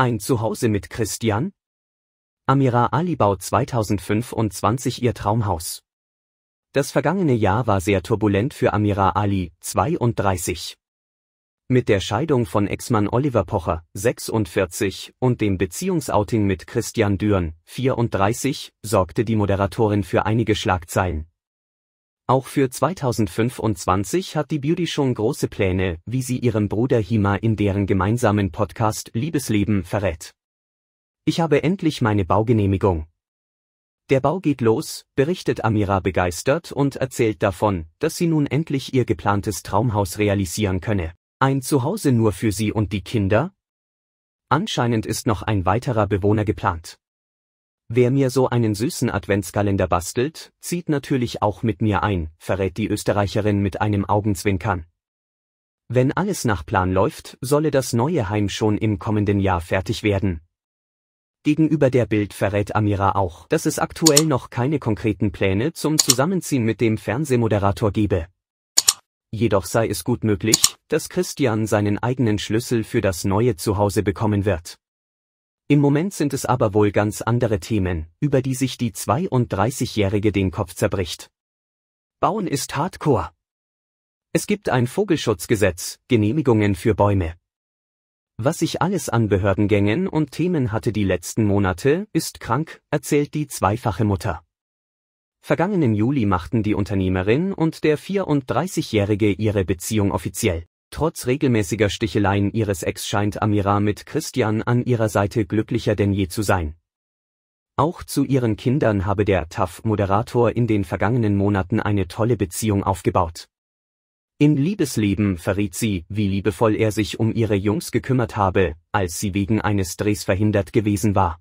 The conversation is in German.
Ein Zuhause mit Christian? Amira Ali baut 2025 ihr Traumhaus. Das vergangene Jahr war sehr turbulent für Amira Ali, 32. Mit der Scheidung von Ex-Mann Oliver Pocher, 46, und dem Beziehungsouting mit Christian Dürn, 34, sorgte die Moderatorin für einige Schlagzeilen. Auch für 2025 hat die Beauty schon große Pläne, wie sie ihrem Bruder Hima in deren gemeinsamen Podcast Liebesleben verrät. Ich habe endlich meine Baugenehmigung. Der Bau geht los, berichtet Amira begeistert und erzählt davon, dass sie nun endlich ihr geplantes Traumhaus realisieren könne. Ein Zuhause nur für sie und die Kinder? Anscheinend ist noch ein weiterer Bewohner geplant. Wer mir so einen süßen Adventskalender bastelt, zieht natürlich auch mit mir ein, verrät die Österreicherin mit einem Augenzwinkern. Wenn alles nach Plan läuft, solle das neue Heim schon im kommenden Jahr fertig werden. Gegenüber der Bild verrät Amira auch, dass es aktuell noch keine konkreten Pläne zum Zusammenziehen mit dem Fernsehmoderator gebe. Jedoch sei es gut möglich, dass Christian seinen eigenen Schlüssel für das neue Zuhause bekommen wird. Im Moment sind es aber wohl ganz andere Themen, über die sich die 32-Jährige den Kopf zerbricht. Bauen ist Hardcore. Es gibt ein Vogelschutzgesetz, Genehmigungen für Bäume. Was ich alles an Behördengängen und Themen hatte die letzten Monate, ist krank, erzählt die zweifache Mutter. Vergangenen Juli machten die Unternehmerin und der 34-Jährige ihre Beziehung offiziell. Trotz regelmäßiger Sticheleien ihres Ex scheint Amira mit Christian an ihrer Seite glücklicher denn je zu sein. Auch zu ihren Kindern habe der TAF-Moderator in den vergangenen Monaten eine tolle Beziehung aufgebaut. Im Liebesleben verriet sie, wie liebevoll er sich um ihre Jungs gekümmert habe, als sie wegen eines Drehs verhindert gewesen war.